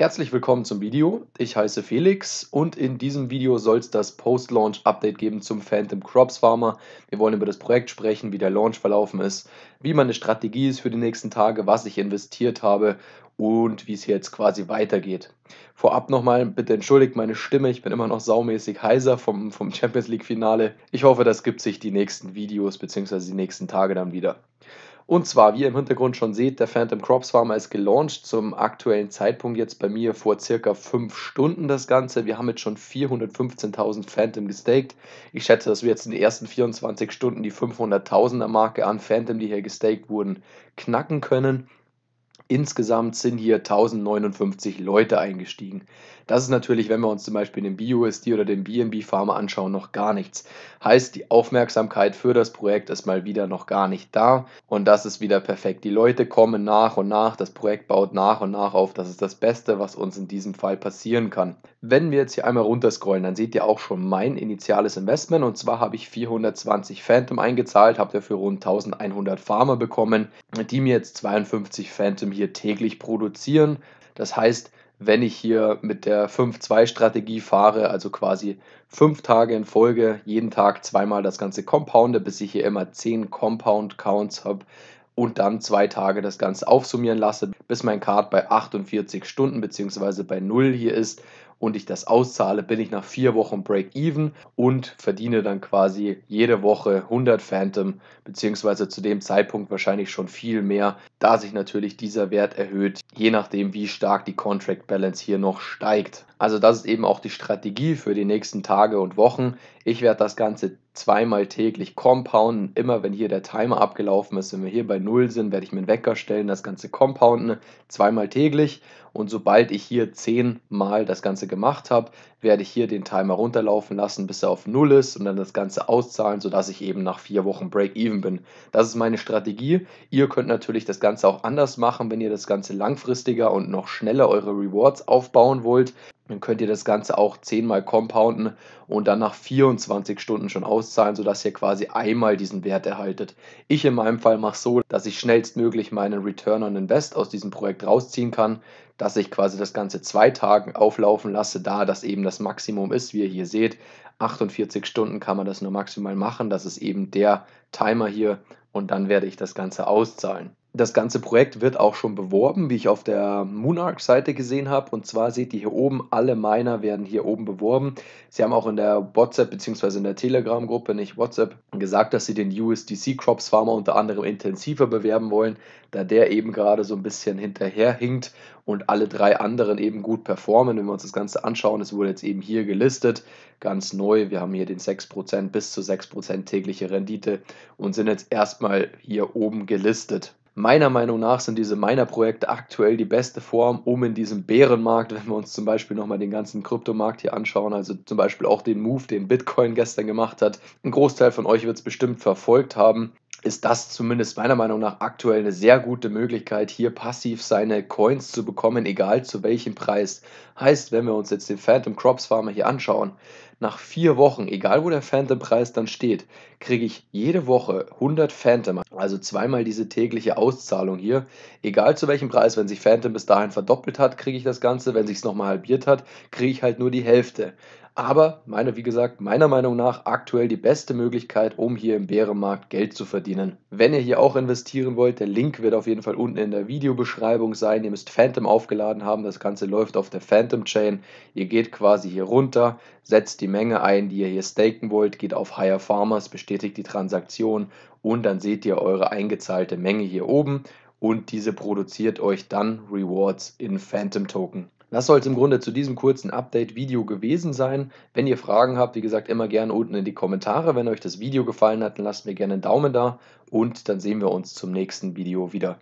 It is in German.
Herzlich willkommen zum Video. Ich heiße Felix und in diesem Video soll es das Post-Launch-Update geben zum Phantom Crops Farmer. Wir wollen über das Projekt sprechen, wie der Launch verlaufen ist, wie meine Strategie ist für die nächsten Tage, was ich investiert habe und wie es jetzt quasi weitergeht. Vorab nochmal, bitte entschuldigt meine Stimme, ich bin immer noch saumäßig heiser vom, vom Champions League Finale. Ich hoffe, das gibt sich die nächsten Videos bzw. die nächsten Tage dann wieder. Und zwar, wie ihr im Hintergrund schon seht, der Phantom Crops Farmer ist gelauncht zum aktuellen Zeitpunkt jetzt bei mir vor circa 5 Stunden das Ganze. Wir haben jetzt schon 415.000 Phantom gestaked. Ich schätze, dass wir jetzt in den ersten 24 Stunden die 500.000er Marke an Phantom, die hier gestaked wurden, knacken können. Insgesamt sind hier 1059 Leute eingestiegen. Das ist natürlich, wenn wir uns zum Beispiel den BUSD oder den BNB Farmer anschauen, noch gar nichts. Heißt, die Aufmerksamkeit für das Projekt ist mal wieder noch gar nicht da und das ist wieder perfekt. Die Leute kommen nach und nach, das Projekt baut nach und nach auf. Das ist das Beste, was uns in diesem Fall passieren kann. Wenn wir jetzt hier einmal runterscrollen, dann seht ihr auch schon mein initiales Investment und zwar habe ich 420 Phantom eingezahlt, habe dafür rund 1100 Farmer bekommen, die mir jetzt 52 Phantom hier hier täglich produzieren. Das heißt, wenn ich hier mit der 5-2-Strategie fahre, also quasi fünf Tage in Folge, jeden Tag zweimal das ganze Compounde, bis ich hier immer 10 Compound Counts habe und dann zwei Tage das Ganze aufsummieren lasse, bis mein Card bei 48 Stunden bzw. bei 0 hier ist und ich das auszahle, bin ich nach vier Wochen Break-Even und verdiene dann quasi jede Woche 100 Phantom, bzw. zu dem Zeitpunkt wahrscheinlich schon viel mehr, da sich natürlich dieser Wert erhöht, je nachdem, wie stark die Contract Balance hier noch steigt. Also das ist eben auch die Strategie für die nächsten Tage und Wochen. Ich werde das Ganze zweimal täglich compounden. Immer wenn hier der Timer abgelaufen ist, wenn wir hier bei null sind, werde ich mir einen Wecker stellen, das Ganze compounden, zweimal täglich. Und sobald ich hier zehnmal das Ganze gemacht habe, werde ich hier den Timer runterlaufen lassen, bis er auf null ist und dann das Ganze auszahlen, sodass ich eben nach vier Wochen Break-Even bin. Das ist meine Strategie. Ihr könnt natürlich das Ganze Ganze auch anders machen, wenn ihr das Ganze langfristiger und noch schneller eure Rewards aufbauen wollt, dann könnt ihr das Ganze auch zehnmal compounden und dann nach 24 Stunden schon auszahlen, sodass ihr quasi einmal diesen Wert erhaltet. Ich in meinem Fall mache so, dass ich schnellstmöglich meinen Return on Invest aus diesem Projekt rausziehen kann, dass ich quasi das Ganze zwei Tage auflaufen lasse, da das eben das Maximum ist, wie ihr hier seht. 48 Stunden kann man das nur maximal machen, das ist eben der Timer hier und dann werde ich das Ganze auszahlen das ganze Projekt wird auch schon beworben, wie ich auf der Moonark-Seite gesehen habe. Und zwar seht ihr hier oben, alle Miner werden hier oben beworben. Sie haben auch in der WhatsApp bzw. in der Telegram-Gruppe, nicht WhatsApp, gesagt, dass sie den USDC Crops Farmer unter anderem intensiver bewerben wollen, da der eben gerade so ein bisschen hinterherhinkt und alle drei anderen eben gut performen. Wenn wir uns das Ganze anschauen, es wurde jetzt eben hier gelistet, ganz neu. Wir haben hier den 6% bis zu 6% tägliche Rendite und sind jetzt erstmal hier oben gelistet. Meiner Meinung nach sind diese Miner-Projekte aktuell die beste Form, um in diesem Bärenmarkt, wenn wir uns zum Beispiel nochmal den ganzen Kryptomarkt hier anschauen, also zum Beispiel auch den Move, den Bitcoin gestern gemacht hat, ein Großteil von euch wird es bestimmt verfolgt haben, ist das zumindest meiner Meinung nach aktuell eine sehr gute Möglichkeit, hier passiv seine Coins zu bekommen, egal zu welchem Preis. Heißt, wenn wir uns jetzt den Phantom Crops Farmer hier anschauen, nach vier Wochen, egal wo der Phantom-Preis dann steht, kriege ich jede Woche 100 Phantom, also zweimal diese tägliche Auszahlung hier. Egal zu welchem Preis, wenn sich Phantom bis dahin verdoppelt hat, kriege ich das Ganze. Wenn sich es nochmal halbiert hat, kriege ich halt nur die Hälfte aber meine, wie gesagt, meiner Meinung nach aktuell die beste Möglichkeit, um hier im Bärenmarkt Geld zu verdienen. Wenn ihr hier auch investieren wollt, der Link wird auf jeden Fall unten in der Videobeschreibung sein. Ihr müsst Phantom aufgeladen haben, das Ganze läuft auf der Phantom Chain. Ihr geht quasi hier runter, setzt die Menge ein, die ihr hier staken wollt, geht auf Higher Farmers, bestätigt die Transaktion und dann seht ihr eure eingezahlte Menge hier oben und diese produziert euch dann Rewards in Phantom Token. Das soll es im Grunde zu diesem kurzen Update-Video gewesen sein. Wenn ihr Fragen habt, wie gesagt, immer gerne unten in die Kommentare. Wenn euch das Video gefallen hat, dann lasst mir gerne einen Daumen da und dann sehen wir uns zum nächsten Video wieder.